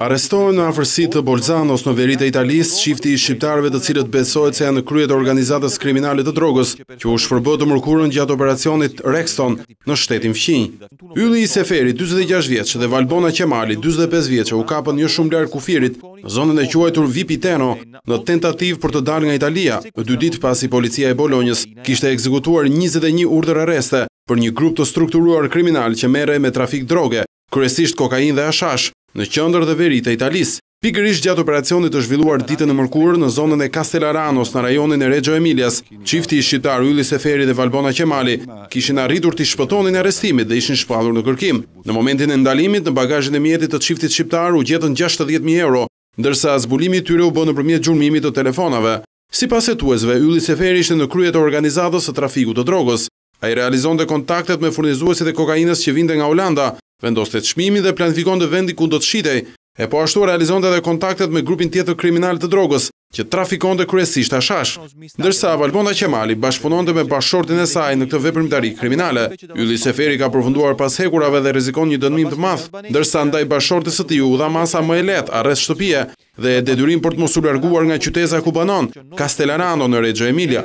Arestohen në afërsit të Bolzanos në verit e Italis, qifti i shqiptarve të cilët besojt se janë në kryet organizatës kriminalit të drogës, që u përbët të mërkurën gjatë operacionit Rexton në shtetin fqin. Yli i Seferi, 26 vjeqë dhe Valbona Qemali, 25 vjeqë, u kapën një shumë lërë kufirit në zonën e quajtur Vipiteno në tentativ për të dalë nga Italia, në dy ditë pasi policia e Bolonjës kishte ekzekutuar 21 urdër areste për një grup të strukturuar kriminal që mere me trafik droge, kryesisht kokain dhe ashash, në qëndër dhe veri të Italis. Pikërish gjatë operacionit është zhvilluar ditën e mërkurë në zonën e Castellaranos në rajonin e Regjo Emilias. Qifti i shqiptar Ullis Eferi dhe Valbona Qemali kishin arritur të shpëtonin arestimit dhe ishin shpalur në kërkim. Në momentin e ndalimit në bagajin e mjetit të qiftit shqiptar u gjetën 60.000 euro, ndërsa zbulimi tyre u bënë përmjet gjurmimit të telefonave. Si paset uezve, ishte në kryet e organizatës të trafiku të drogës. A i realizon dhe kontaktet me furnizuesit e kokainës që vinde nga Holanda, vendos të të shmimi dhe planifikon të vendi ku do të shitej, e po ashtu realizon të edhe kontaktet me grupin tjetër kriminal të drogës, që trafikon të kryesisht a shash. Ndërsa, Valbona Qemali bashkëpunon të me bashkëshortin e saj në këtë veprimtari kriminale. Yli Seferi ka përfunduar pas hekurave dhe rizikon një dënmim të math, ndërsa ndaj bashkëshortis të ti u dha masa më e let, arrest shtëpia dhe e dedurim për të mosu larguar nga qyteza ku banon, Kastelarano në Regjo Emilia.